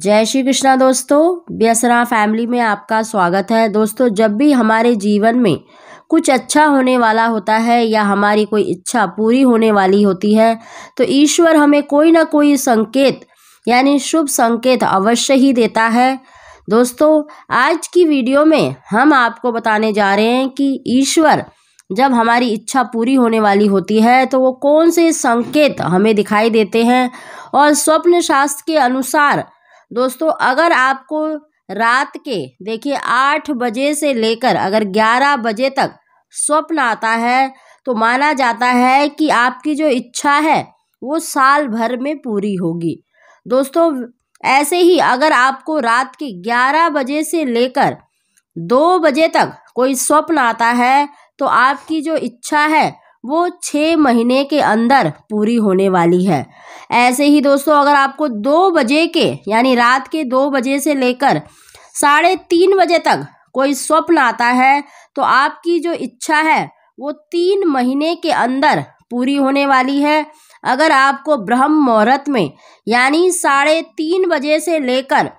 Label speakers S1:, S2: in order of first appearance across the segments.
S1: जय श्री कृष्णा दोस्तों बेसरा फैमिली में आपका स्वागत है दोस्तों जब भी हमारे जीवन में कुछ अच्छा होने वाला होता है या हमारी कोई इच्छा पूरी होने वाली होती है तो ईश्वर हमें कोई ना कोई संकेत यानी शुभ संकेत अवश्य ही देता है दोस्तों आज की वीडियो में हम आपको बताने जा रहे हैं कि ईश्वर जब हमारी इच्छा पूरी होने वाली होती है तो वो कौन से संकेत हमें दिखाई देते हैं और स्वप्न शास्त्र के अनुसार दोस्तों अगर आपको रात के देखिए आठ बजे से लेकर अगर ग्यारह बजे तक स्वप्न आता है तो माना जाता है कि आपकी जो इच्छा है वो साल भर में पूरी होगी दोस्तों ऐसे ही अगर आपको रात के ग्यारह बजे से लेकर दो बजे तक कोई स्वप्न आता है तो आपकी जो इच्छा है वो छः महीने के अंदर पूरी होने वाली है ऐसे ही दोस्तों अगर आपको दो बजे के यानी रात के दो बजे से लेकर साढ़े तीन बजे तक कोई स्वप्न आता है तो आपकी जो इच्छा है वो तीन महीने के अंदर पूरी होने वाली है अगर आपको ब्रह्म मुहूर्त में यानी साढ़े तीन बजे से लेकर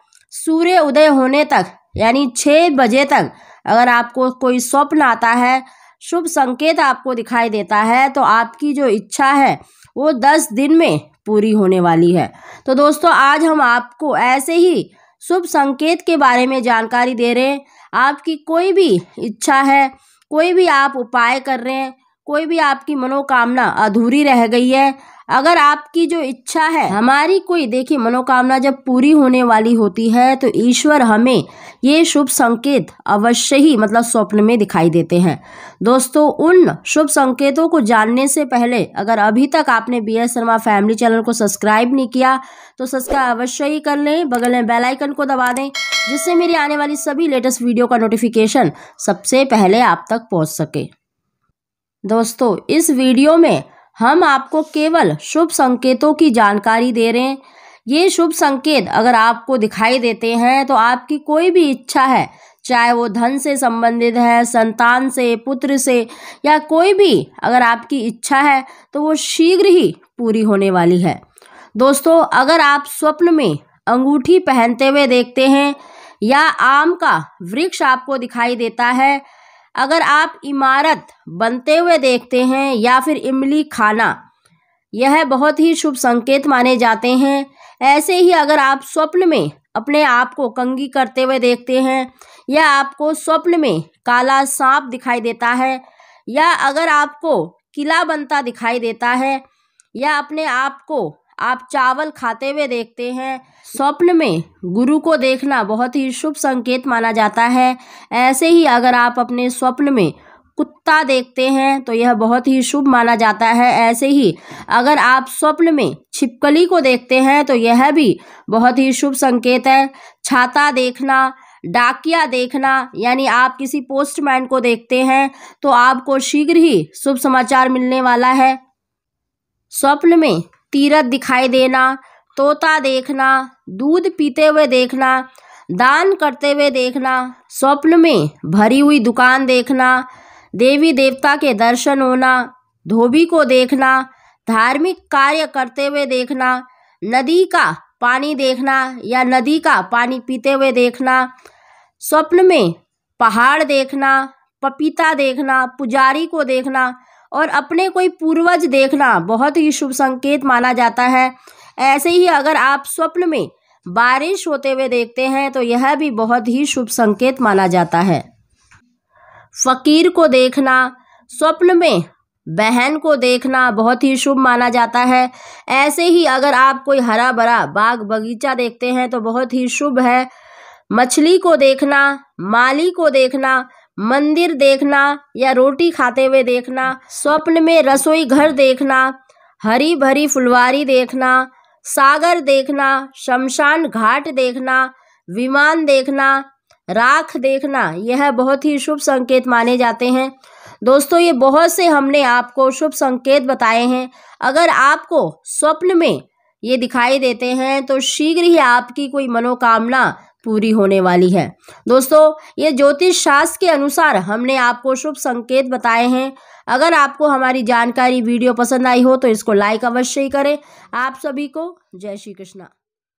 S1: सूर्य उदय होने तक यानी छः बजे तक अगर आपको कोई स्वप्न आता है शुभ संकेत आपको दिखाई देता है तो आपकी जो इच्छा है वो दस दिन में पूरी होने वाली है तो दोस्तों आज हम आपको ऐसे ही शुभ संकेत के बारे में जानकारी दे रहे हैं आपकी कोई भी इच्छा है कोई भी आप उपाय कर रहे हैं कोई भी आपकी मनोकामना अधूरी रह गई है अगर आपकी जो इच्छा है हमारी कोई देखिए मनोकामना जब पूरी होने वाली होती है तो ईश्वर हमें ये शुभ संकेत अवश्य ही मतलब स्वप्न में दिखाई देते हैं दोस्तों उन शुभ संकेतों को जानने से पहले अगर अभी तक आपने B S Sharma family channel को सब्सक्राइब नहीं किया तो सब्सक्राइब अवश्य ही कर लें बगल में बेलाइकन को दबा दें जिससे मेरी आने वाली सभी लेटेस्ट वीडियो का नोटिफिकेशन सबसे पहले आप तक पहुँच सके दोस्तों इस वीडियो में हम आपको केवल शुभ संकेतों की जानकारी दे रहे हैं ये शुभ संकेत अगर आपको दिखाई देते हैं तो आपकी कोई भी इच्छा है चाहे वो धन से संबंधित है संतान से पुत्र से या कोई भी अगर आपकी इच्छा है तो वो शीघ्र ही पूरी होने वाली है दोस्तों अगर आप स्वप्न में अंगूठी पहनते हुए देखते हैं या आम का वृक्ष आपको दिखाई देता है अगर आप इमारत बनते हुए देखते हैं या फिर इमली खाना यह बहुत ही शुभ संकेत माने जाते हैं ऐसे ही अगर आप स्वप्न में अपने आप को कंगी करते हुए देखते हैं या आपको स्वप्न में काला सांप दिखाई देता है या अगर आपको किला बनता दिखाई देता है या अपने आप को आप चावल खाते हुए देखते हैं स्वप्न में गुरु को देखना बहुत ही शुभ संकेत माना जाता है ऐसे ही अगर आप अपने स्वप्न में कुत्ता देखते हैं तो यह बहुत ही शुभ माना जाता है ऐसे ही अगर आप स्वप्न में छिपकली को देखते हैं तो यह भी बहुत ही शुभ संकेत है छाता देखना डाकिया देखना यानी आप किसी पोस्टमैन को देखते हैं तो आपको शीघ्र ही शुभ समाचार मिलने वाला है स्वप्न में तीरथ दिखाई देना तोता देखना दूध पीते हुए देखना दान करते हुए देखना स्वप्न में भरी हुई दुकान देखना देवी देवता के दर्शन होना धोबी को देखना धार्मिक कार्य करते हुए देखना नदी का पानी देखना या नदी का पानी पीते हुए देखना स्वप्न में पहाड़ देखना पपीता देखना पुजारी को देखना और अपने कोई पूर्वज देखना बहुत ही शुभ संकेत माना जाता है ऐसे ही अगर आप स्वप्न में बारिश होते हुए देखते हैं तो यह भी बहुत ही शुभ संकेत माना जाता है फकीर को देखना स्वप्न में बहन को देखना बहुत ही शुभ माना जाता है ऐसे ही अगर आप कोई हरा भरा बाग बगीचा देखते हैं तो बहुत ही शुभ है मछली को देखना माली को देखना मंदिर देखना या रोटी खाते हुए देखना स्वप्न में रसोई घर देखना हरी भरी फुलवारी देखना सागर देखना शमशान घाट देखना विमान देखना राख देखना यह बहुत ही शुभ संकेत माने जाते हैं दोस्तों ये बहुत से हमने आपको शुभ संकेत बताए हैं अगर आपको स्वप्न में ये दिखाई देते हैं तो शीघ्र ही आपकी कोई मनोकामना पूरी होने वाली है दोस्तों ये ज्योतिष शास्त्र के अनुसार हमने आपको शुभ संकेत बताए हैं अगर आपको हमारी जानकारी वीडियो पसंद आई हो तो इसको लाइक अवश्य ही करें आप सभी को जय श्री कृष्णा